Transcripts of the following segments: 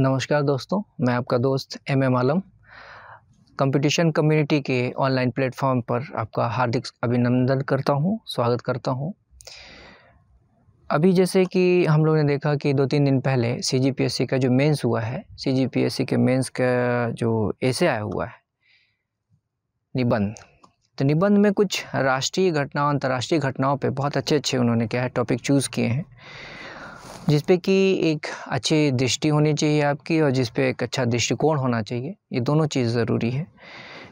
नमस्कार दोस्तों मैं आपका दोस्त M M Alam competition community के ऑनलाइन प्लेटफॉर्म पर आपका हार्दिक अभिनंदन करता हूं स्वागत करता हूं अभी जैसे कि हम लोगों ने देखा कि दो तीन दिन पहले सी का जो मेंस हुआ है सी के मेंस का जो ऐसे आया हुआ है निबंध तो निबंध में कुछ राष्ट्रीय घटनाओं अंतर्राष्ट्रीय घटनाओं पर बहुत अच्छे अच्छे उन्होंने क्या है टॉपिक चूज़ किए हैं जिस पे कि एक अच्छी दृष्टि होनी चाहिए आपकी और जिस पे एक अच्छा दृष्टिकोण होना चाहिए ये दोनों चीज़ ज़रूरी है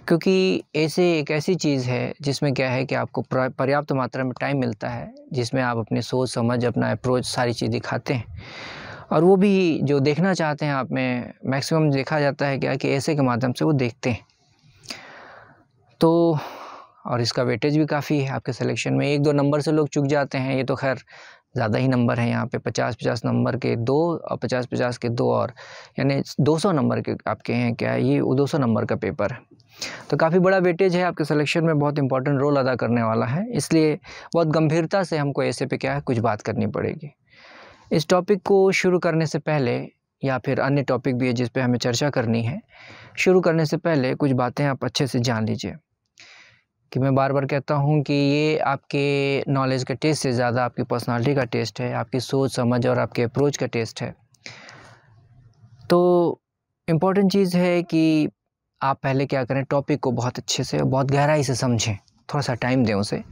क्योंकि ऐसे एक ऐसी चीज़ है जिसमें क्या है कि आपको पर्याप्त मात्रा में टाइम मिलता है जिसमें आप अपनी सोच समझ अपना अप्रोच सारी चीज़ दिखाते हैं और वो भी जो देखना चाहते हैं आप में मैक्सिमम देखा जाता है क्या कि ऐसे के माध्यम से वो देखते हैं तो और इसका वेटेज भी काफ़ी है आपके सिलेक्शन में एक दो नंबर से लोग चुक जाते हैं ये तो खैर ज़्यादा ही नंबर हैं यहाँ पे पचास पचास नंबर के दो और पचास पचास के दो और यानी दो सौ नंबर के आपके हैं क्या है ये दो सौ नंबर का पेपर है तो काफ़ी बड़ा वेटेज है आपके सिलेक्शन में बहुत इंपॉर्टेंट रोल अदा करने वाला है इसलिए बहुत गंभीरता से हमको ऐसे पे क्या है कुछ बात करनी पड़ेगी इस टॉपिक को शुरू करने से पहले या फिर अन्य टॉपिक भी है जिस पर हमें चर्चा करनी है शुरू करने से पहले कुछ बातें आप अच्छे से जान लीजिए कि मैं बार बार कहता हूँ कि ये आपके नॉलेज का टेस्ट से ज़्यादा आपकी पर्सनालिटी का टेस्ट है आपकी सोच समझ और आपके अप्रोच का टेस्ट है तो इम्पोर्टेंट चीज़ है कि आप पहले क्या करें टॉपिक को बहुत अच्छे से बहुत गहराई से समझें थोड़ा सा टाइम दें उसे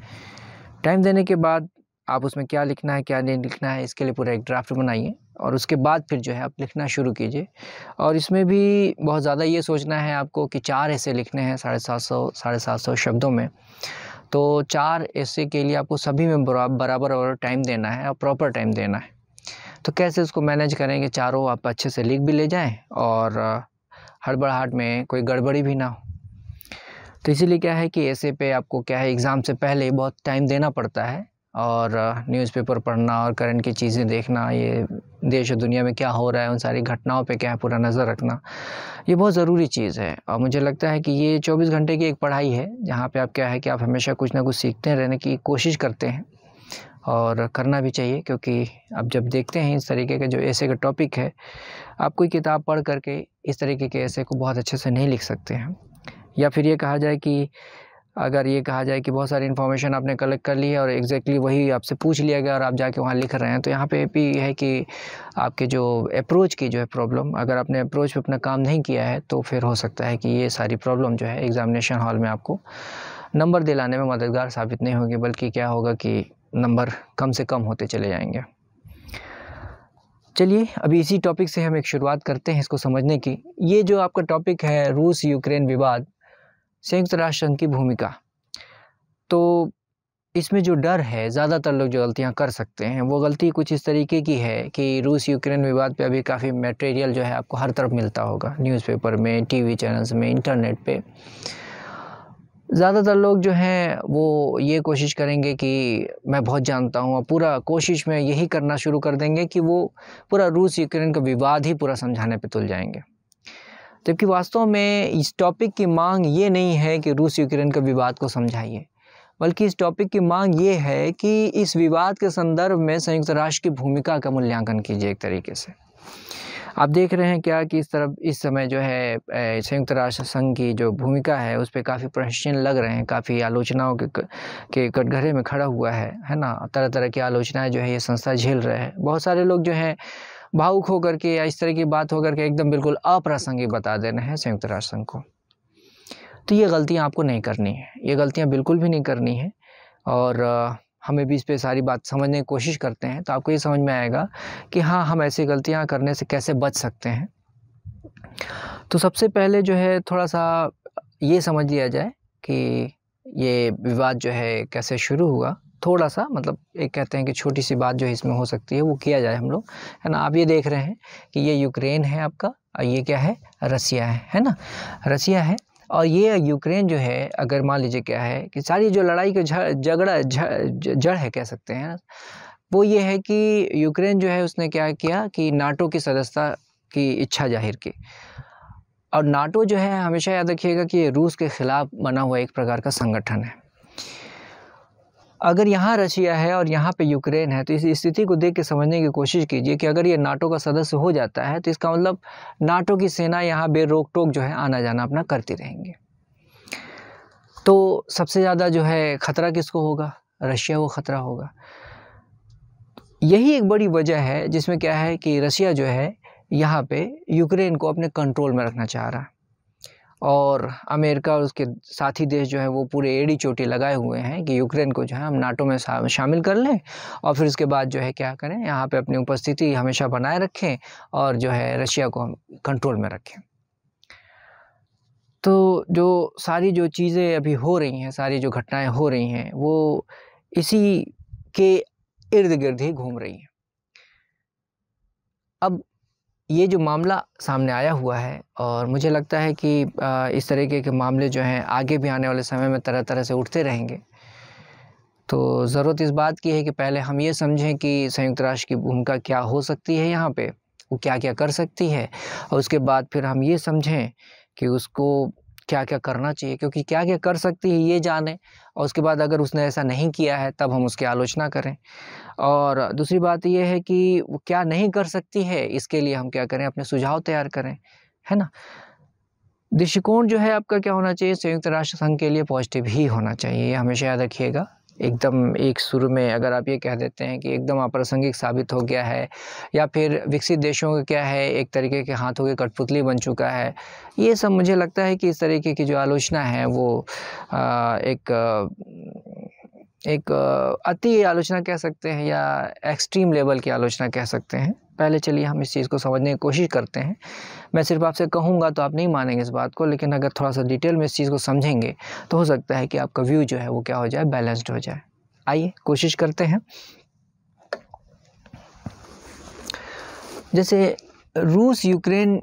टाइम देने के बाद आप उसमें क्या लिखना है क्या नहीं लिखना है इसके लिए पूरा एक ड्राफ्ट बनाइए और उसके बाद फिर जो है आप लिखना शुरू कीजिए और इसमें भी बहुत ज़्यादा ये सोचना है आपको कि चार ऐसे लिखने हैं साढ़े सात सौ साढ़े सात सौ शब्दों में तो चार ऐसे के लिए आपको सभी में बराबर और टाइम देना है और प्रॉपर टाइम देना है तो कैसे उसको मैनेज करेंगे चारों आप अच्छे से लिख भी ले जाएँ और हड़बड़ाहट में कोई गड़बड़ी भी ना हो तो इसीलिए क्या है कि ऐसे पे आपको क्या है एग्ज़ाम से पहले बहुत टाइम देना पड़ता है और न्यूज़पेपर पढ़ना और करंट की चीज़ें देखना ये देश और दुनिया में क्या हो रहा है उन सारी घटनाओं पे क्या है पूरा नज़र रखना ये बहुत ज़रूरी चीज़ है और मुझे लगता है कि ये 24 घंटे की एक पढ़ाई है जहाँ पे आप क्या है कि आप हमेशा कुछ ना कुछ सीखते रहने की कोशिश करते हैं और करना भी चाहिए क्योंकि अब जब देखते हैं इस तरीके के जो ऐसे का टॉपिक है आप कोई किताब पढ़ करके इस तरीके के ऐसे को बहुत अच्छे से नहीं लिख सकते हैं या फिर ये कहा जाए कि अगर ये कहा जाए कि बहुत सारी इन्फॉर्मेशन आपने कलेक्ट कर ली है और एग्जैक्टली exactly वही आपसे पूछ लिया गया और आप जाके वहाँ लिख रहे हैं तो यहाँ पे भी है कि आपके जो अप्रोच की जो है प्रॉब्लम अगर आपने अप्रोच पे अपना काम नहीं किया है तो फिर हो सकता है कि ये सारी प्रॉब्लम जो है एग्ज़ामिनेशन हॉल में आपको नंबर दिलाने में मददगार साबित नहीं होगी बल्कि क्या होगा कि नंबर कम से कम होते चले जाएँगे चलिए अभी इसी टॉपिक से हम एक शुरुआत करते हैं इसको समझने की ये जो आपका टॉपिक है रूस यूक्रेन विवाद संयुक्त राष्ट्र संघ की भूमिका तो इसमें जो डर है ज़्यादातर लोग जो गलतियाँ कर सकते हैं वो गलती कुछ इस तरीके की है कि रूस यूक्रेन विवाद पे अभी काफ़ी मटेरियल जो है आपको हर तरफ मिलता होगा न्यूज़पेपर में टीवी चैनल्स में इंटरनेट पे ज़्यादातर लोग जो हैं वो ये कोशिश करेंगे कि मैं बहुत जानता हूँ और पूरा कोशिश में यही करना शुरू कर देंगे कि वो पूरा रूस यूक्रेन का विवाद ही पूरा समझाने पर तुल जाएंगे जबकि वास्तव में इस टॉपिक की मांग ये नहीं है कि रूस यूक्रेन के विवाद को समझाइए बल्कि इस टॉपिक की मांग ये है कि इस विवाद के संदर्भ में संयुक्त राष्ट्र की भूमिका का मूल्यांकन कीजिए एक तरीके से आप देख रहे हैं क्या कि इस तरफ इस समय जो है संयुक्त राष्ट्र संघ की जो भूमिका है उस पर काफ़ी प्रश्न लग रहे हैं काफ़ी आलोचनाओं के के कटघरे में खड़ा हुआ है है ना तरह तरह की आलोचनाएं जो है ये संस्था झेल रहे हैं बहुत सारे लोग जो हैं भावुक होकर के या इस तरह की बात होकर के एकदम बिल्कुल अप्रासंगिक बता देना है संयुक्त राष्ट्र संघ को तो ये गलतियाँ आपको नहीं करनी है ये गलतियाँ बिल्कुल भी नहीं करनी है और हमें भी इस पर सारी बात समझने की कोशिश करते हैं तो आपको ये समझ में आएगा कि हाँ हम ऐसी गलतियाँ करने से कैसे बच सकते हैं तो सबसे पहले जो है थोड़ा सा ये समझ लिया जाए कि ये विवाद जो है कैसे शुरू हुआ थोड़ा सा मतलब एक कहते हैं कि छोटी सी बात जो इसमें हो सकती है वो किया जाए हम लोग है ना आप ये देख रहे हैं कि ये यूक्रेन है आपका और ये क्या है रसिया है है ना रसिया है और ये यूक्रेन जो है अगर मान लीजिए क्या है कि सारी जो लड़ाई का झगड़ा जड़ है कह सकते हैं वो ये है कि यूक्रेन जो है उसने क्या किया कि नाटो की सदस्यता की इच्छा जाहिर की और नाटो जो है हमेशा याद रखिएगा कि रूस के ख़िलाफ़ बना हुआ एक प्रकार का संगठन है अगर यहाँ रशिया है और यहाँ पे यूक्रेन है तो इस स्थिति को देख के समझने की कोशिश कीजिए कि अगर ये नाटो का सदस्य हो जाता है तो इसका मतलब नाटो की सेना यहाँ बेरोक टोक जो है आना जाना अपना करती रहेंगे तो सबसे ज़्यादा जो है ख़तरा किसको होगा रशिया को ख़तरा होगा यही एक बड़ी वजह है जिसमें क्या है कि रशिया जो है यहाँ पे यूक्रेन को अपने कंट्रोल में रखना चाह रहा है और अमेरिका और उसके साथी देश जो है वो पूरे एड़ी चोटी लगाए हुए हैं कि यूक्रेन को जो है हम नाटो में शामिल कर लें और फिर उसके बाद जो है क्या करें यहाँ पे अपनी उपस्थिति हमेशा बनाए रखें और जो है रशिया को हम कंट्रोल में रखें तो जो सारी जो चीज़ें अभी हो रही हैं सारी जो घटनाएं हो रही हैं वो इसी के इर्द गिर्द ही घूम रही हैं अब ये जो मामला सामने आया हुआ है और मुझे लगता है कि इस तरीके के मामले जो हैं आगे भी आने वाले समय में तरह तरह से उठते रहेंगे तो ज़रूरत इस बात की है कि पहले हम ये समझें कि संयुक्त राष्ट्र की भूमिका क्या हो सकती है यहाँ पे वो क्या क्या कर सकती है और उसके बाद फिर हम ये समझें कि उसको क्या क्या करना चाहिए क्योंकि क्या क्या कर सकती है ये जाने और उसके बाद अगर उसने ऐसा नहीं किया है तब हम उसकी आलोचना करें और दूसरी बात यह है कि वो क्या नहीं कर सकती है इसके लिए हम क्या करें अपने सुझाव तैयार करें है ना दृष्टिकोण जो है आपका क्या होना चाहिए संयुक्त राष्ट्र संघ के लिए पॉजिटिव ही होना चाहिए ये हमेशा याद रखिएगा एकदम एक शुरू में अगर आप ये कह देते हैं कि एकदम अप्रासंगिक साबित हो गया है या फिर विकसित देशों का क्या है एक तरीके के हाथों की कठपुतली बन चुका है ये सब मुझे लगता है कि इस तरीके की जो आलोचना है वो आ, एक एक अति आलोचना कह सकते हैं या एक्सट्रीम लेवल की आलोचना कह सकते हैं पहले चलिए हम इस चीज़ को समझने की कोशिश करते हैं मैं सिर्फ आपसे कहूँगा तो आप नहीं मानेंगे इस बात को लेकिन अगर थोड़ा सा डिटेल में इस चीज़ को समझेंगे तो हो सकता है कि आपका व्यू जो है वो क्या हो जाए बैलेंस्ड हो जाए आइए कोशिश करते हैं जैसे रूस यूक्रेन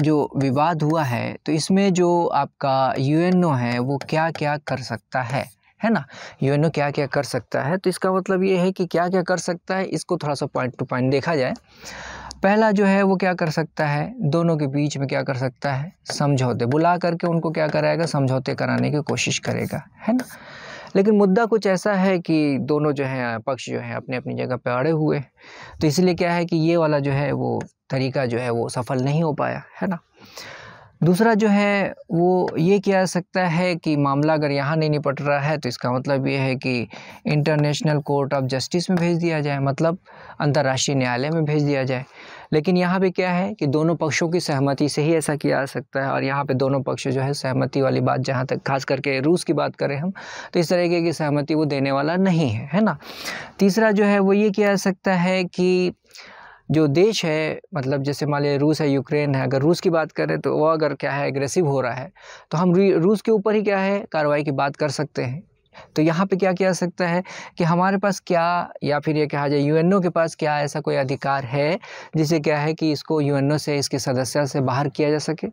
जो विवाद हुआ है तो इसमें जो आपका यूएनओ है वो क्या क्या कर सकता है है ना यूएनओ क्या क्या कर सकता है तो इसका मतलब ये है कि क्या क्या कर सकता है इसको थोड़ा सा पॉइंट टू पॉइंट देखा जाए पहला जो है वो क्या कर सकता है दोनों के बीच में क्या कर सकता है समझौते बुला करके उनको क्या कराएगा समझौते कराने की कोशिश करेगा है ना लेकिन मुद्दा कुछ ऐसा है कि दोनों जो है पक्ष जो है अपने अपनी जगह पर अड़े हुए तो इसलिए क्या है कि ये वाला जो है वो तरीका जो है वो सफल नहीं हो पाया है ना दूसरा जो है वो ये किया जा सकता है कि मामला अगर यहाँ नहीं निपट रहा है तो इसका मतलब ये है कि इंटरनेशनल कोर्ट ऑफ जस्टिस में भेज दिया जाए मतलब अंतर्राष्ट्रीय न्यायालय में भेज दिया जाए लेकिन यहाँ पे क्या है कि दोनों पक्षों की सहमति से ही ऐसा किया जा सकता है और यहाँ पे दोनों पक्ष जो है सहमति वाली बात जहाँ तक खास करके रूस की बात करें हम तो इस तरीके की सहमति वो देने वाला नहीं है है ना तीसरा जो है वो ये किया जा सकता है कि जो देश है मतलब जैसे मान लिया रूस है यूक्रेन है अगर रूस की बात करें तो वह अगर क्या है एग्रेसिव हो रहा है तो हम रूस के ऊपर ही क्या है कार्रवाई की बात कर सकते हैं तो यहाँ पे क्या किया सकता है कि हमारे पास क्या या फिर ये कहा जाए यूएनओ के पास क्या ऐसा कोई अधिकार है जिसे क्या है कि इसको यूएनओ से इसके सदस्य से बाहर किया जा सके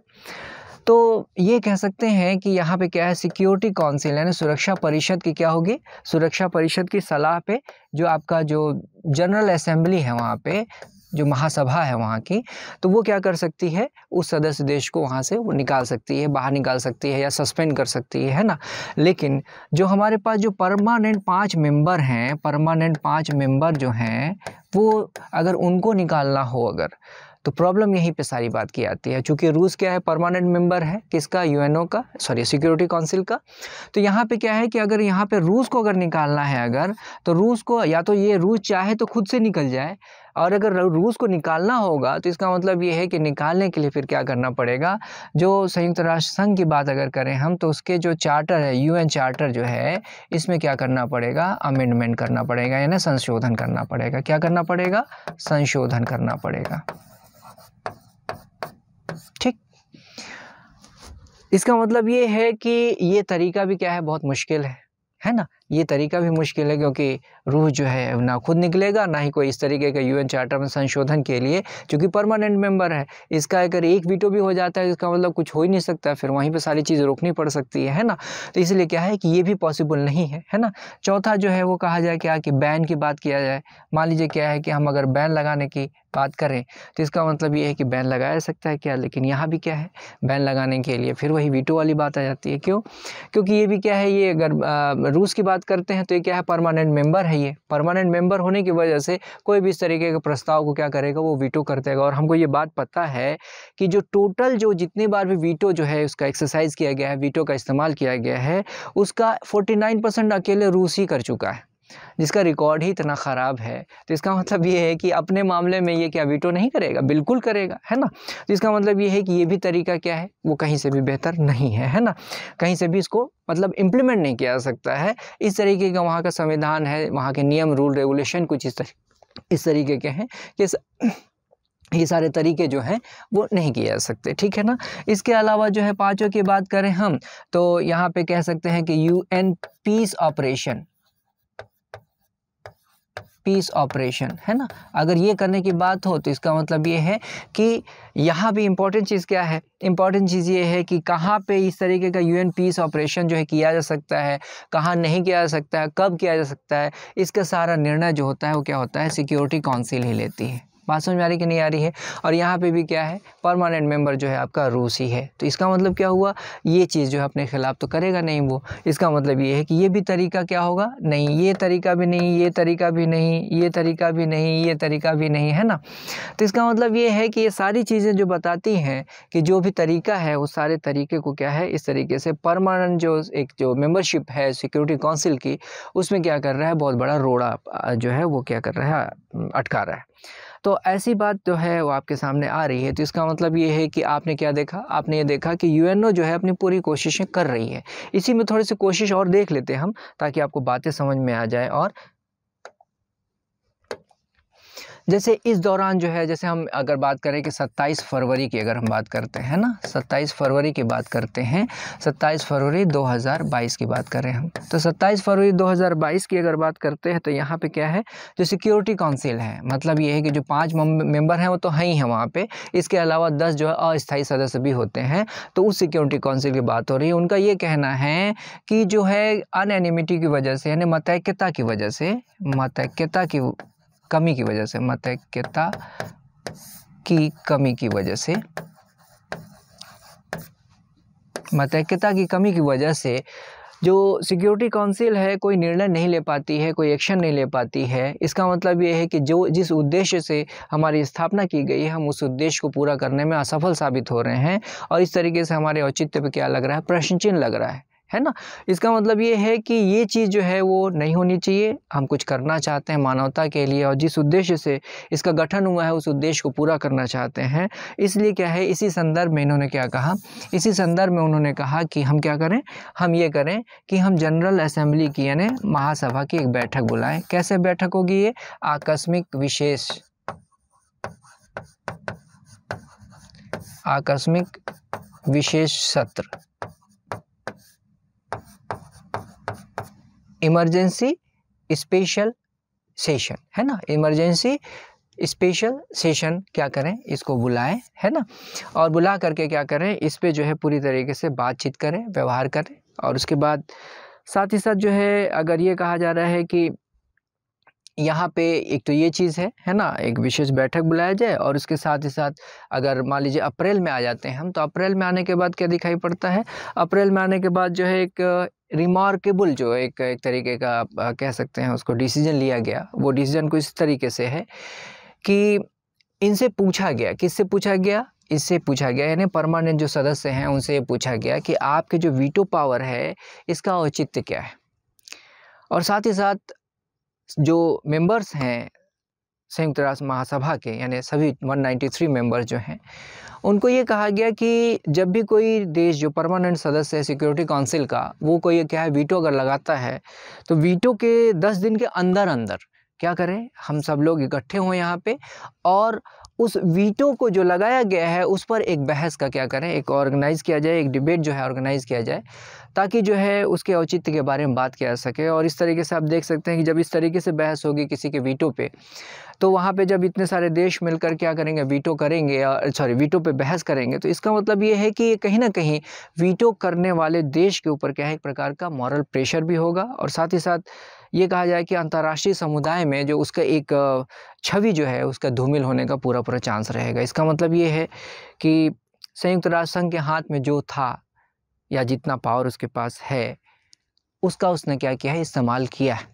तो ये कह सकते हैं कि यहाँ पे क्या है सिक्योरिटी काउंसिल यानी सुरक्षा परिषद की क्या होगी सुरक्षा परिषद की सलाह पे जो आपका जो जनरल असेंबली है वहाँ पे जो महासभा है वहाँ की तो वो क्या कर सकती है उस सदस्य देश को वहाँ से वो निकाल सकती है बाहर निकाल सकती है या सस्पेंड कर सकती है है ना लेकिन जो हमारे पास जो परमानेंट पांच मेंबर हैं परमानेंट पांच मेंबर जो हैं वो अगर उनको निकालना हो अगर तो प्रॉब्लम यहीं पे सारी बात की आती है चूँकि रूस क्या है परमानेंट मेंबर है किसका यूएनओ का सॉरी सिक्योरिटी काउंसिल का तो यहाँ पे क्या है कि अगर यहाँ पे रूस को अगर निकालना है अगर तो रूस को या तो ये रूस चाहे तो खुद से निकल जाए और अगर रूस को निकालना होगा तो इसका मतलब ये है कि निकालने के लिए फिर क्या करना पड़ेगा जो संयुक्त राष्ट्र संघ की बात अगर करें हम तो उसके जो चार्टर है यूएन चार्टर जो है इसमें क्या करना पड़ेगा अमेंडमेंट करना पड़ेगा यानी संशोधन करना पड़ेगा क्या करना पड़ेगा संशोधन करना पड़ेगा ठीक इसका मतलब ये है कि ये तरीका भी क्या है बहुत मुश्किल है है ना ये तरीका भी मुश्किल है क्योंकि रूह जो है ना खुद निकलेगा ना ही कोई इस तरीके का यूएन चार्टर में संशोधन के लिए चूँकि परमानेंट मेंबर है इसका अगर एक वीटो भी हो जाता है इसका मतलब कुछ हो ही नहीं सकता फिर वहीं पर सारी चीज़ें रोकनी पड़ सकती है है ना तो इसलिए क्या है कि ये भी पॉसिबल नहीं है है ना चौथा जो है वो कहा जाए क्या कि बैन की बात किया जाए मान लीजिए क्या है कि हम अगर बैन लगाने की बात करें तो इसका मतलब ये है कि बैन लगाया सकता है क्या लेकिन यहाँ भी क्या है बैन लगाने के लिए फिर वही वीटो वाली बात आ जाती है क्यों क्योंकि ये भी क्या है ये अगर रूस की बात बात करते हैं तो ये क्या है परमानेंट मेंबर है ये परमानेंट मेंबर होने की वजह से कोई भी इस तरीके के प्रस्ताव को क्या करेगा वो वीटो कर देगा और हमको ये बात पता है कि जो टोटल जो जितनी बार भी वीटो जो है उसका एक्सरसाइज किया गया है वीटो का इस्तेमाल किया गया है उसका फोर्टी परसेंट अकेले रूस ही कर चुका है जिसका रिकॉर्ड ही इतना ख़राब है तो इसका मतलब ये है कि अपने मामले में ये क्या वीटो नहीं करेगा बिल्कुल करेगा है ना तो इसका मतलब ये है कि ये भी तरीका क्या है वो कहीं से भी बेहतर नहीं है है ना कहीं से भी इसको मतलब इम्प्लीमेंट नहीं किया जा सकता है इस तरीके का वहाँ का संविधान है वहाँ के नियम रूल रेगुलेशन कुछ इस तरीके इस तरीके के हैं कि ये सारे तरीके जो हैं वो नहीं किए जा सकते ठीक है ना इसके अलावा जो है पाँचों की बात करें हम तो यहाँ पे कह सकते हैं कि UN peace operation peace operation है ना अगर ये करने की बात हो तो इसका मतलब ये है कि यहाँ भी इम्पॉर्टेंट चीज़ क्या है इम्पॉर्टेंट चीज़ ये है कि कहाँ पे इस तरीके का यूएन पीस ऑपरेशन जो है किया जा सकता है कहाँ नहीं किया जा सकता है कब किया जा सकता है इसका सारा निर्णय जो होता है वो क्या होता है सिक्योरिटी काउंसिल ही लेती है बात समझ में आ रही कि नहीं आ रही है और यहाँ पे भी क्या है परमानेंट मेंबर जो है आपका रूस ही है तो इसका मतलब क्या हुआ ये चीज़ जो है अपने खिलाफ तो करेगा नहीं वो इसका मतलब ये है कि ये भी तरीका क्या होगा नहीं ये तरीका भी नहीं ये तरीका भी नहीं ये तरीका भी नहीं ये तरीका भी नहीं है ना तो इसका मतलब ये है कि ये सारी चीज़ें जो बताती हैं कि जो भी तरीका है उस सारे तरीके को क्या है इस तरीके से परमानेंट जो एक जो मेम्बरशिप है सिक्योरिटी काउंसिल की उसमें क्या कर रहा है बहुत बड़ा रोड़ा जो है वो क्या कर रहा है अटका रहा है तो ऐसी बात जो तो है वो आपके सामने आ रही है तो इसका मतलब ये है कि आपने क्या देखा आपने ये देखा कि यू जो है अपनी पूरी कोशिशें कर रही है इसी में थोड़ी सी कोशिश और देख लेते हैं हम ताकि आपको बातें समझ में आ जाए और जैसे इस दौरान जो है जैसे हम अगर बात करें कि 27 फरवरी की अगर हम बात करते हैं ना 27 फरवरी की बात करते हैं 27 फरवरी 2022 की बात करें हम तो 27 फरवरी 2022 की अगर बात करते हैं तो यहाँ पे क्या है जो सिक्योरिटी काउंसिल है मतलब ये है कि जो पाँच मेंबर हैं वो तो हैं ही हैं वहाँ पर इसके अलावा दस जो है अस्थायी सदस्य भी होते हैं तो उस सिक्योरिटी काउंसिल की बात हो रही है उनका ये कहना है कि जो है अनएनिमिटी की वजह से यानी मतैक्यता की वजह से मतैक्यता की कमी की वजह से मतैक्यता की कमी की वजह से मतैक्यता की कमी की वजह से जो सिक्योरिटी काउंसिल है कोई निर्णय नहीं ले पाती है कोई एक्शन नहीं ले पाती है इसका मतलब ये है कि जो जिस उद्देश्य से हमारी स्थापना की गई है हम उस उद्देश्य को पूरा करने में असफल साबित हो रहे हैं और इस तरीके से हमारे औचित्य पर क्या लग रहा है प्रश्नचिन्ह लग रहा है है ना इसका मतलब ये है कि ये चीज़ जो है वो नहीं होनी चाहिए हम कुछ करना चाहते हैं मानवता के लिए और जिस उद्देश्य से इसका गठन हुआ है उस उद्देश्य को पूरा करना चाहते हैं इसलिए क्या है इसी संदर्भ में इन्होंने क्या कहा इसी संदर्भ में उन्होंने कहा कि हम क्या करें हम ये करें कि हम जनरल असेंबली की यानी महासभा की एक बैठक बुलाएँ कैसे बैठक होगी ये आकस्मिक विशेष आकस्मिक विशेष सत्र इमरजेंसी स्पेशल सेशन है ना इमरजेंसी स्पेशल सेशन क्या करें इसको बुलाएं है ना और बुला करके क्या करें इस पर जो है पूरी तरीके से बातचीत करें व्यवहार करें और उसके बाद साथ ही साथ जो है अगर ये कहा जा रहा है कि यहाँ पे एक तो ये चीज़ है है ना एक विशेष बैठक बुलाया जाए और उसके साथ ही साथ अगर मान लीजिए अप्रैल में आ जाते हैं हम तो अप्रैल में आने के बाद क्या दिखाई पड़ता है अप्रैल में आने के बाद जो है एक रिमार्केबल जो एक एक तरीके का आप कह सकते हैं उसको डिसीजन लिया गया वो डिसीजन को इस तरीके से है कि इनसे पूछा गया किससे पूछा गया इससे पूछा गया यानी परमानेंट जो सदस्य हैं उनसे पूछा गया कि आपके जो वीटो पावर है इसका औचित्य क्या है और साथ ही साथ जो मेंबर्स हैं संयुक्त राष्ट्र महासभा के यानी सभी 193 मेंबर जो हैं उनको ये कहा गया कि जब भी कोई देश जो परमानेंट सदस्य है सिक्योरिटी काउंसिल का वो कोई क्या है वीटो अगर लगाता है तो वीटो के दस दिन के अंदर अंदर क्या करें हम सब लोग इकट्ठे हों यहाँ पे और उस वीटो को जो लगाया गया है उस पर एक बहस का क्या करें एक ऑर्गेनाइज़ किया जाए एक डिबेट जो है ऑर्गेनाइज़ किया जाए ताकि जो है उसके औचित्य के बारे में बात किया जा सके और इस तरीके से आप देख सकते हैं कि जब इस तरीके से बहस होगी किसी के वीटो पे तो वहाँ पे जब इतने सारे देश मिलकर क्या करेंगे वीटो करेंगे सॉरी वीटो पे बहस करेंगे तो इसका मतलब ये है कि ये कहीं ना कहीं वीटो करने वाले देश के ऊपर क्या है एक प्रकार का मॉरल प्रेशर भी होगा और साथ ही साथ ये कहा जाए कि अंतर्राष्ट्रीय समुदाय में जो उसका एक छवि जो है उसका धूमिल होने का पूरा पूरा चांस रहेगा इसका मतलब ये है कि संयुक्त राष्ट्र संघ के हाथ में जो था या जितना पावर उसके पास है उसका उसने क्या किया है इस्तेमाल किया है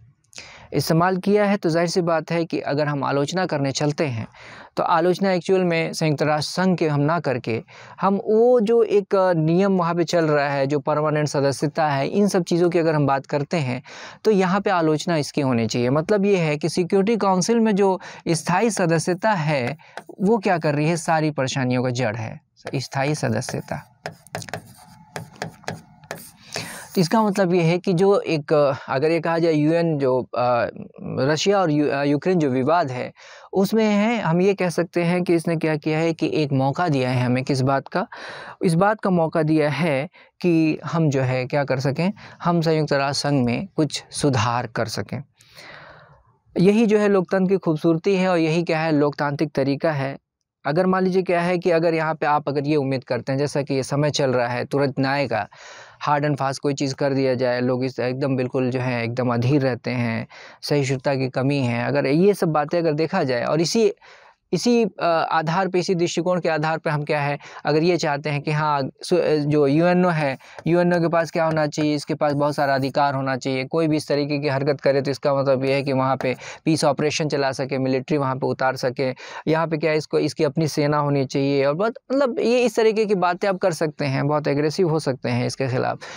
इस्तेमाल किया है तो जाहिर सी बात है कि अगर हम आलोचना करने चलते हैं तो आलोचना एक्चुअल में संयुक्त राष्ट्र संघ के हम ना करके हम वो जो एक नियम वहाँ पे चल रहा है जो परमानेंट सदस्यता है इन सब चीज़ों की अगर हम बात करते हैं तो यहाँ पे आलोचना इसकी होनी चाहिए मतलब ये है कि सिक्योरिटी काउंसिल में जो स्थायी सदस्यता है वो क्या कर रही है सारी परेशानियों का जड़ है स्थायी सदस्यता इसका मतलब ये है कि जो एक अगर ये कहा जाए यूएन जो रशिया और यूक्रेन जो विवाद है उसमें है हम ये कह सकते हैं कि इसने क्या किया है कि एक मौका दिया है हमें किस बात का इस बात का मौका दिया है कि हम जो है क्या कर सकें हम संयुक्त राष्ट्र संघ में कुछ सुधार कर सकें यही जो है लोकतंत्र की खूबसूरती है और यही क्या है लोकतांत्रिक तरीका है अगर मान लीजिए क्या है कि अगर यहाँ पे आप अगर ये उम्मीद करते हैं जैसा कि ये समय चल रहा है तुरंत न्याय का हार्ड एंड फास्ट कोई चीज़ कर दिया जाए लोग इस एकदम बिल्कुल जो है एकदम अधीर रहते हैं सहिष्णुता की कमी है अगर ये सब बातें अगर देखा जाए और इसी इसी आधार पर इसी दृष्टिकोण के आधार पर हम क्या है अगर ये चाहते हैं कि हाँ जो यूएनओ है यूएनओ के पास क्या होना चाहिए इसके पास बहुत सारा अधिकार होना चाहिए कोई भी इस तरीके की हरकत करे तो इसका मतलब ये है कि वहाँ पे पीस ऑपरेशन चला सके मिलिट्री वहाँ पे उतार सके यहाँ पे क्या है इसको इसकी अपनी सेना होनी चाहिए और बहुत मतलब ये इस तरीके की बातें आप कर सकते हैं बहुत एग्रेसिव हो सकते हैं इसके खिलाफ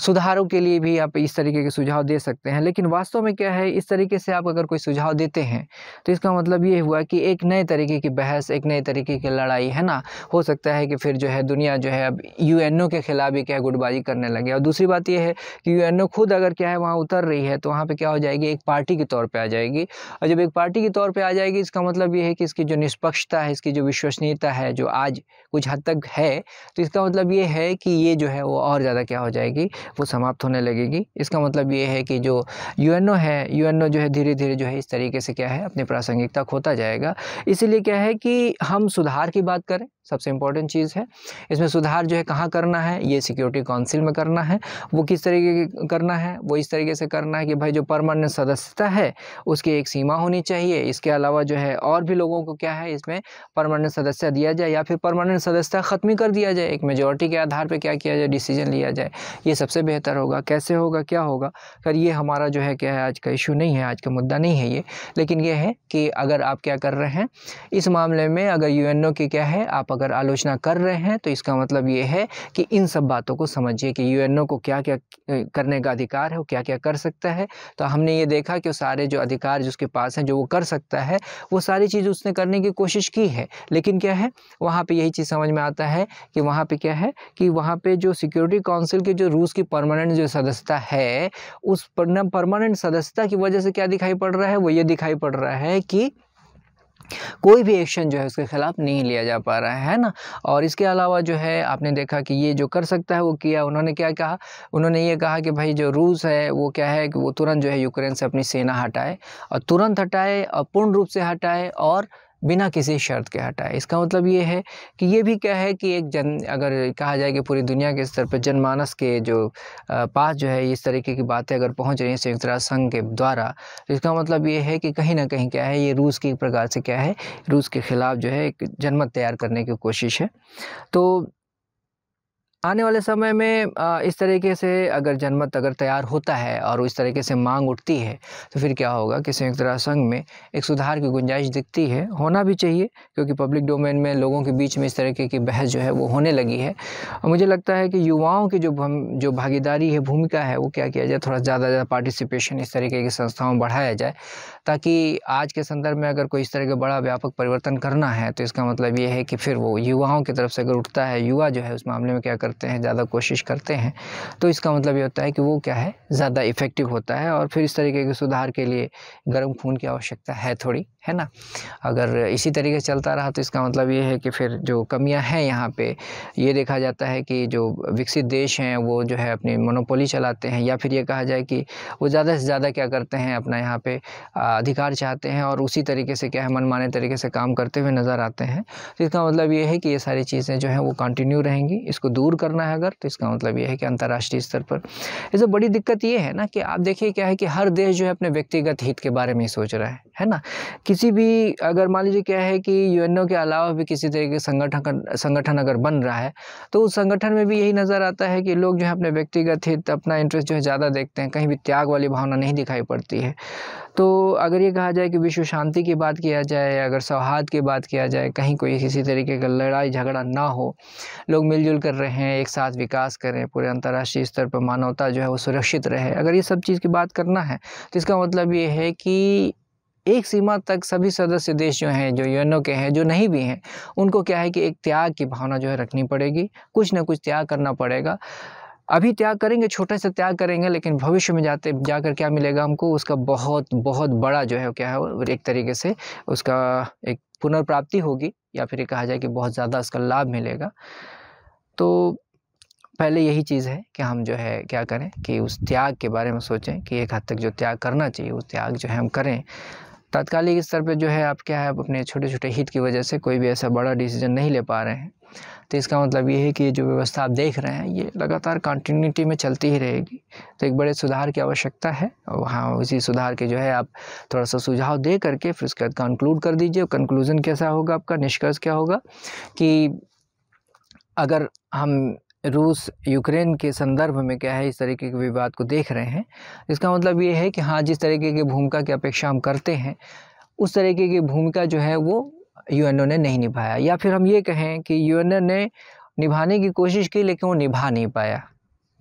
सुधारों के लिए भी आप इस तरीके के सुझाव दे सकते हैं लेकिन वास्तव में क्या है इस तरीके से आप अगर कोई सुझाव देते हैं तो इसका मतलब ये हुआ कि एक नए तरीके की बहस एक नए तरीके की लड़ाई है ना हो सकता है कि फिर जो है दुनिया जो है अब यू के खिलाफ भी क्या गुटबाजी करने लगे और दूसरी बात यह है कि यू खुद अगर क्या है वहाँ उतर रही है तो वहाँ पर क्या हो जाएगी एक पार्टी के तौर पर आ जाएगी और जब एक पार्टी के तौर पर आ जाएगी इसका मतलब ये है कि इसकी जो निष्पक्षता है इसकी जो विश्वसनीयता है जो आज कुछ हद तक है तो इसका मतलब ये है कि ये जो है वो और ज़्यादा क्या हो जाएगी वो समाप्त होने लगेगी इसका मतलब ये है कि जो यू है यू जो है धीरे धीरे जो है इस तरीके से क्या है अपनी प्रासंगिकता खोता जाएगा इसीलिए क्या है कि हम सुधार की बात करें सबसे इम्पॉर्टेंट चीज़ है इसमें सुधार जो है कहाँ करना है ये सिक्योरिटी काउंसिल में करना है वो किस तरीके की करना है वो इस तरीके से करना है कि भाई जो परमानेंट सदस्यता है उसकी एक सीमा होनी चाहिए इसके अलावा जो है और भी लोगों को क्या है इसमें परमानेंट सदस्य दिया जाए या फिर परमानेंट सदस्यता ख़त्म ही कर दिया जाए एक मेजोरिटी के आधार पर क्या किया जाए डिसीजन लिया जाए ये सबसे बेहतर होगा कैसे होगा क्या होगा खैर ये हमारा जो है क्या है आज का इशू नहीं है आज का मुद्दा नहीं है ये लेकिन ये है कि अगर आप क्या कर रहे हैं इस मामले में अगर यू की क्या है आप अगर आलोचना कर रहे हैं तो इसका मतलब ये है कि इन सब बातों को समझिए कि यू को क्या क्या करने का अधिकार है वो क्या क्या कर सकता है तो हमने ये देखा कि सारे जो अधिकार जिसके पास हैं जो वो कर सकता है वो सारी चीज़ उसने करने की कोशिश की है लेकिन क्या है वहाँ पर यही चीज़ समझ में आता है कि वहाँ पर क्या है कि वहाँ पर जो सिक्योरिटी काउंसिल के जो रूस की परमानेंट जो सदस्यता है उस परमानेंट सदस्यता की वजह से क्या दिखाई पड़ रहा है वो ये दिखाई पड़ रहा है कि कोई भी एक्शन जो है उसके ख़िलाफ़ नहीं लिया जा पा रहा है ना और इसके अलावा जो है आपने देखा कि ये जो कर सकता है वो किया उन्होंने क्या कहा उन्होंने ये कहा कि भाई जो रूस है वो क्या है कि वो तुरंत जो है यूक्रेन से अपनी सेना हटाए और तुरंत हटाए और पूर्ण रूप से हटाए और बिना किसी शर्त के हटाए इसका मतलब ये है कि ये भी क्या है कि एक जन अगर कहा जाए कि पूरी दुनिया के स्तर पर जनमानस के जो पास जो है इस तरीके की बातें अगर पहुंच रही हैं संयुक्त राष्ट्र संघ के द्वारा तो इसका मतलब ये है कि कहीं ना कहीं क्या है ये रूस की प्रकार से क्या है रूस के ख़िलाफ़ जो है एक जनमत तैयार करने की कोशिश है तो आने वाले समय में इस तरीके से अगर जनमत अगर तैयार होता है और इस तरीके से मांग उठती है तो फिर क्या होगा कि संयुक्त राष्ट्र संघ में एक सुधार की गुंजाइश दिखती है होना भी चाहिए क्योंकि पब्लिक डोमेन में लोगों के बीच में इस तरीके की बहस जो है वो होने लगी है और मुझे लगता है कि युवाओं की जो जो भागीदारी है भूमिका है वो क्या किया जाए थोड़ा ज़्यादा ज़्यादा पार्टिसिपेशन इस तरीके की संस्थाओं में बढ़ाया जाए ताकि आज के संदर्भ में अगर कोई इस तरह का बड़ा व्यापक परिवर्तन करना है तो इसका मतलब ये है कि फिर वो युवाओं की तरफ से अगर उठता है युवा जो है उस मामले में क्या करते हैं ज़्यादा कोशिश करते हैं तो इसका मतलब ये होता है कि वो क्या है ज़्यादा इफ़ेक्टिव होता है और फिर इस तरीके के सुधार के लिए गर्म खून की आवश्यकता है थोड़ी है ना अगर इसी तरीके से चलता रहा तो इसका मतलब ये है कि फिर जो कमियां हैं यहाँ पे ये देखा जाता है कि जो विकसित देश हैं वो जो है अपनी मोनोपोली चलाते हैं या फिर ये कहा जाए कि वो ज़्यादा से ज़्यादा क्या करते हैं अपना यहाँ पे अधिकार चाहते हैं और उसी तरीके से क्या है मनमाने तरीके से काम करते हुए नज़र आते हैं तो इसका मतलब ये है कि ये सारी चीज़ें जो हैं वो कंटिन्यू रहेंगी इसको दूर करना है अगर तो इसका मतलब ये है कि अंतर्राष्ट्रीय स्तर पर इससे बड़ी दिक्कत ये है ना कि आप देखिए क्या है कि हर देश जो है अपने व्यक्तिगत हित के बारे में ही सोच रहा है है ना किसी भी अगर मान लीजिए क्या है कि यू के अलावा भी किसी तरीके संगठन संगठन अगर बन रहा है तो उस संगठन में भी यही नज़र आता है कि लोग जो है अपने व्यक्तिगत हित अपना इंटरेस्ट जो है ज़्यादा देखते हैं कहीं भी त्याग वाली भावना नहीं दिखाई पड़ती है तो अगर ये कहा जाए कि विश्व शांति की बात किया जाए अगर सौहार्द की बात किया जाए कहीं कोई किसी तरीके का लड़ाई झगड़ा ना हो लोग मिलजुल कर रहे हैं एक साथ विकास करें पूरे अंतर्राष्ट्रीय स्तर पर मानवता जो है वो सुरक्षित रहे अगर ये सब चीज़ की बात करना है तो इसका मतलब ये है कि एक सीमा तक सभी सदस्य देश जो हैं जो यूएनओ के हैं जो नहीं भी हैं उनको क्या है कि एक त्याग की भावना जो है रखनी पड़ेगी कुछ ना कुछ त्याग करना पड़ेगा अभी त्याग करेंगे छोटे से त्याग करेंगे लेकिन भविष्य में जाते जाकर क्या मिलेगा हमको उसका बहुत बहुत बड़ा जो है क्या है एक तरीके से उसका एक पुनर्प्राप्ति होगी या फिर कहा जाए कि बहुत ज़्यादा उसका लाभ मिलेगा तो पहले यही चीज़ है कि हम जो है क्या करें कि उस त्याग के बारे में सोचें कि एक हद तक जो त्याग करना चाहिए वो त्याग जो है हम करें तात्कालिक स्तर पर जो है आप क्या है आप अपने छोटे छोटे हित की वजह से कोई भी ऐसा बड़ा डिसीजन नहीं ले पा रहे हैं तो इसका मतलब ये है कि जो व्यवस्था आप देख रहे हैं ये लगातार कंटिन्यूटी में चलती ही रहेगी तो एक बड़े सुधार की आवश्यकता है और वहाँ उसी सुधार के जो है आप थोड़ा सा सुझाव दे करके फिर उसके बाद कंक्लूड कर दीजिए कंक्लूज़न कैसा होगा आपका निष्कर्ष क्या होगा कि अगर हम रूस यूक्रेन के संदर्भ में क्या है इस तरीके के विवाद को देख रहे हैं इसका मतलब ये है कि हाँ जिस तरीके की भूमिका की अपेक्षा हम करते हैं उस तरीके की भूमिका जो है वो यू ने नहीं निभाया या फिर हम ये कहें कि यू ने निभाने की कोशिश की लेकिन वो निभा नहीं पाया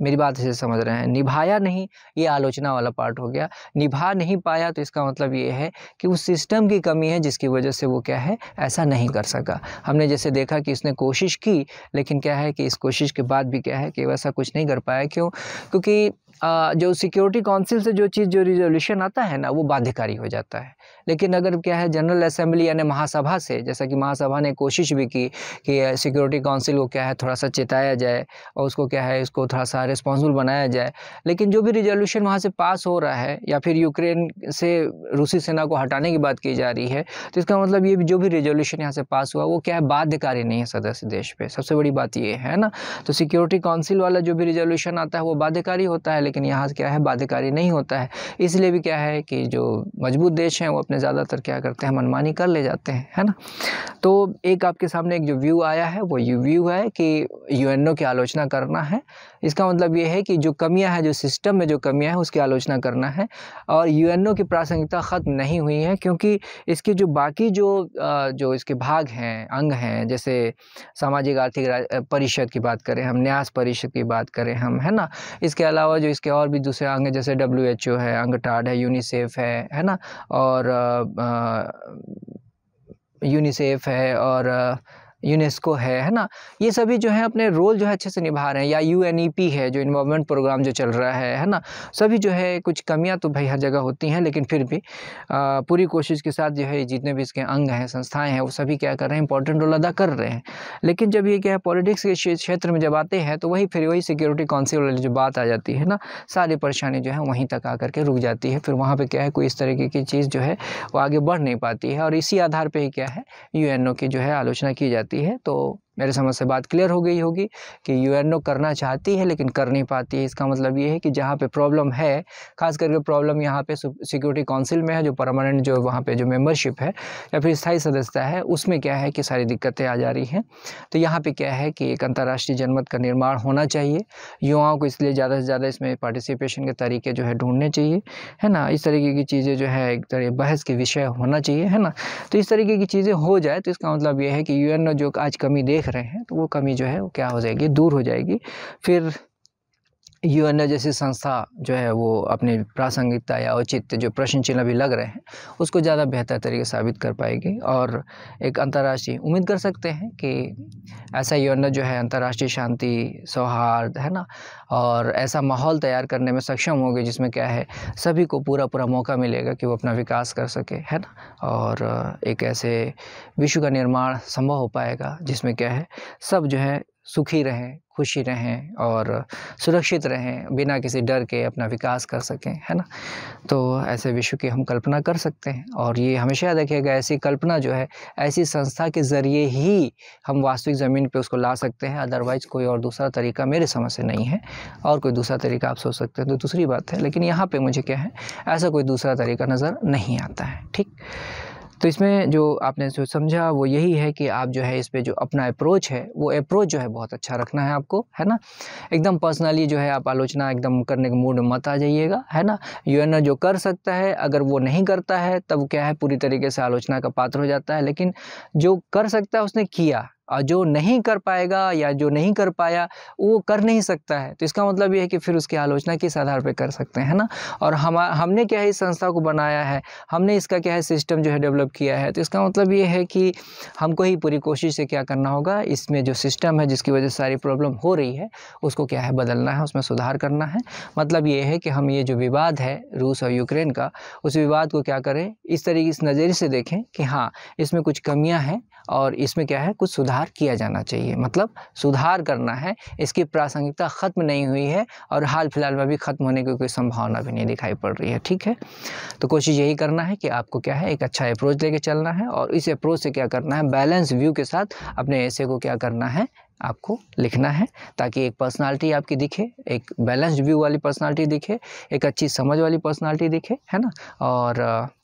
मेरी बात इसे समझ रहे हैं निभाया नहीं ये आलोचना वाला पार्ट हो गया निभा नहीं पाया तो इसका मतलब ये है कि उस सिस्टम की कमी है जिसकी वजह से वो क्या है ऐसा नहीं कर सका हमने जैसे देखा कि इसने कोशिश की लेकिन क्या है कि इस कोशिश के बाद भी क्या है कि वैसा कुछ नहीं कर पाया क्यों क्योंकि जो सिक्योरिटी काउंसिल से जो चीज़ जो रिजोल्यूशन आता है ना वो बाध्यकारी हो जाता है लेकिन अगर क्या है जनरल असेंबली यानी महासभा से जैसा कि महासभा ने कोशिश भी की कि सिक्योरिटी काउंसिल को क्या है थोड़ा सा चेताया जाए और उसको क्या है इसको थोड़ा सा रिस्पॉन्सिबल बनाया जाए लेकिन जो भी रिजोल्यूशन वहाँ से पास हो रहा है या फिर यूक्रेन से रूसी सेना को हटाने की बात की जा रही है तो इसका मतलब ये जो भी रिजोल्यूशन यहाँ से पास हुआ वो क्या है बाध्यकारी नहीं है सदस्य देश पर सबसे बड़ी बात ये है ना तो सिक्योरिटी काउंसिल वाला जो भी रिजोल्यूशन आता है वो बाध्यकारी होता है लेकिन यहाँ क्या है बाध्यकारी नहीं होता है इसलिए भी क्या है कि जो मजबूत देश हैं वो अपने अपने ज़्यादातर क्या करते हैं मनमानी कर ले जाते हैं है ना तो एक आपके सामने एक जो व्यू आया है वो ये व्यू है कि यू की आलोचना करना है इसका मतलब ये है कि जो कमियां हैं जो सिस्टम में जो कमियां हैं उसकी आलोचना करना है और यू की प्रासंगिकता ख़त्म नहीं हुई है क्योंकि इसके जो बाकी जो जो इसके भाग हैं अंग हैं जैसे सामाजिक आर्थिक परिषद की बात करें हम न्यास परिषद की बात करें हम है ना इसके अलावा जो इसके और भी दूसरे अंग जैसे डब्ल्यू है अंगटाड है यूनिसेफ है है ना और यूनिसेफ है और यूनेस्को है है ना ये सभी जो है अपने रोल जो है अच्छे से निभा रहे हैं या यू है जो इन्वामेंट प्रोग्राम जो चल रहा है है ना सभी जो है कुछ कमियाँ तो भाई हर जगह होती हैं लेकिन फिर भी आ, पूरी कोशिश के साथ जो है जितने भी इसके अंग हैं संस्थाएँ हैं वो सभी क्या कर रहे हैं इंपॉर्टेंट रोल अदा कर रहे हैं लेकिन जब ये क्या है पॉलिटिक्स के क्षेत्र में जब आते हैं तो वही फिर वही सिक्योरिटी काउंसिल वाली जो बात आ जाती है ना सारी परेशानी जो है वहीं तक आ करके रुक जाती है फिर वहाँ पर क्या है कोई इस तरीके की चीज़ जो है वो आगे बढ़ नहीं पाती है और इसी आधार पर ही क्या है यू की जो है आलोचना की जाती है होती है तो मेरे समझ से बात क्लियर हो गई होगी कि यू करना चाहती है लेकिन कर नहीं पाती है इसका मतलब ये है कि जहाँ पे प्रॉब्लम है खास करके प्रॉब्लम यहाँ पे सिक्योरिटी काउंसिल में है जो परमानेंट जो वहाँ पे जो मेंबरशिप है या फिर स्थायी सदस्यता है उसमें क्या है कि सारी दिक्कतें आ जा रही हैं तो यहाँ पर क्या है कि एक अंतर्राष्ट्रीय जनमत का निर्माण होना चाहिए युवाओं को इसलिए ज़्यादा से ज़्यादा इसमें पार्टिसिपेशन के तरीके जो है ढूंढने चाहिए है ना इस तरीके की चीज़ें जो है एक तरह बहस के विषय होना चाहिए है ना तो इस तरीके की चीज़ें हो जाए तो इसका मतलब ये है कि यू जो आज कमी देख देख रहे हैं तो वो कमी जो है वो क्या हो जाएगी दूर हो जाएगी फिर यूएनओ जैसी संस्था जो है वो अपनी प्रासंगिकता या उचित जो प्रश्न चिन्ह भी लग रहे हैं उसको ज़्यादा बेहतर तरीके साबित कर पाएगी और एक अंतर्राष्ट्रीय उम्मीद कर सकते हैं कि ऐसा यूएनओ जो है अंतर्राष्ट्रीय शांति सौहार्द है ना और ऐसा माहौल तैयार करने में सक्षम होगी जिसमें क्या है सभी को पूरा पूरा मौका मिलेगा कि वो अपना विकास कर सके है ना और एक ऐसे विश्व का निर्माण संभव हो पाएगा जिसमें क्या है सब जो है सुखी रहें खुशी रहें और सुरक्षित रहें बिना किसी डर के अपना विकास कर सकें है ना तो ऐसे विश्व की हम कल्पना कर सकते हैं और ये हमेशा याद रखिएगा ऐसी कल्पना जो है ऐसी संस्था के ज़रिए ही हम वास्तविक ज़मीन पे उसको ला सकते हैं अदरवाइज़ कोई और दूसरा तरीका मेरे समझ से नहीं है और कोई दूसरा तरीका आप सोच सकते हैं तो दूसरी बात है लेकिन यहाँ पर मुझे क्या है ऐसा कोई दूसरा तरीका नज़र नहीं आता है ठीक तो इसमें जो आपने जो समझा वो यही है कि आप जो है इस पर जो अपना अप्रोच है वो अप्रोच जो है बहुत अच्छा रखना है आपको है ना एकदम पर्सनली जो है आप आलोचना एकदम करने के मूड में मत आ जाइएगा है ना यूएनओ जो कर सकता है अगर वो नहीं करता है तब क्या है पूरी तरीके से आलोचना का पात्र हो जाता है लेकिन जो कर सकता है उसने किया जो नहीं कर पाएगा या जो नहीं कर पाया वो कर नहीं सकता है तो इसका मतलब ये है कि फिर उसकी आलोचना किस आधार पर कर सकते हैं ना और हम हमने क्या है इस संस्था को बनाया है हमने इसका क्या है सिस्टम जो है डेवलप किया है तो इसका मतलब ये है कि हमको ही पूरी कोशिश से क्या करना होगा इसमें जो सिस्टम है जिसकी वजह से सारी प्रॉब्लम हो रही है उसको क्या है बदलना है उसमें सुधार करना है मतलब ये है कि हम ये जो विवाद है रूस और यूक्रेन का उस विवाद को क्या करें इस तरीके इस नज़रिए से देखें कि हाँ इसमें कुछ कमियाँ हैं और इसमें क्या है कुछ सुधार किया जाना चाहिए मतलब सुधार करना है इसकी प्रासंगिकता ख़त्म नहीं हुई है और हाल फिलहाल में भी ख़त्म होने की कोई संभावना भी नहीं दिखाई पड़ रही है ठीक है तो कोशिश यही करना है कि आपको क्या है एक अच्छा अप्रोच लेके चलना है और इस अप्रोच से क्या करना है बैलेंस व्यू के साथ अपने ऐसे को क्या करना है आपको लिखना है ताकि एक पर्सनालिटी आपकी दिखे एक बैलेंस्ड व्यू वाली पर्सनालिटी दिखे एक अच्छी समझ वाली पर्सनालिटी दिखे है ना और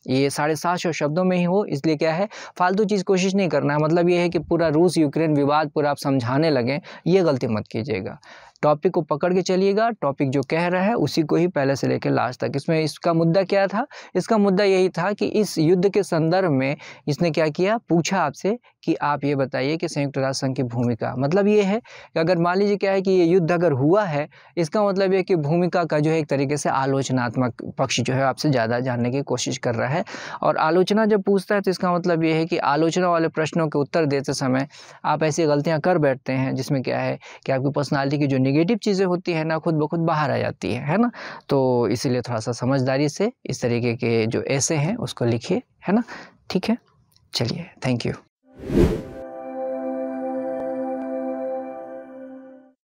ये साढ़े सात सौ शब्दों में ही हो इसलिए क्या है फालतू चीज़ कोशिश नहीं करना है मतलब ये है कि पूरा रूस यूक्रेन विवाद पूरा आप समझाने लगें ये गलती मत कीजिएगा टॉपिक को पकड़ के चलिएगा टॉपिक जो कह रहा है उसी को ही पहले से लेकर लास्ट तक इसमें इसका मुद्दा क्या था इसका मुद्दा यही था कि इस युद्ध के संदर्भ में इसने क्या किया पूछा आपसे कि आप ये बताइए कि संयुक्त राष्ट्र संघ की भूमिका मतलब ये है कि अगर मान लीजिए क्या है कि ये युद्ध अगर हुआ है इसका मतलब ये कि भूमिका का जो है एक तरीके से आलोचनात्मक पक्ष जो है आपसे ज़्यादा जानने की कोशिश कर रहा है है और आलोचना जब पूछता है तो इसका मतलब ये है कि आलोचना वाले प्रश्नों के उत्तर देते समय आप ऐसी गलतियाँ कर बैठते हैं जिसमें क्या है कि आपकी पर्सनैलिटी की जो निगेटिव चीज़ें होती हैं ना खुद ब खुद बाहर आ जाती है है ना तो इसीलिए थोड़ा सा समझदारी से इस तरीके के जो ऐसे हैं उसको लिखिए है ना ठीक है चलिए थैंक यू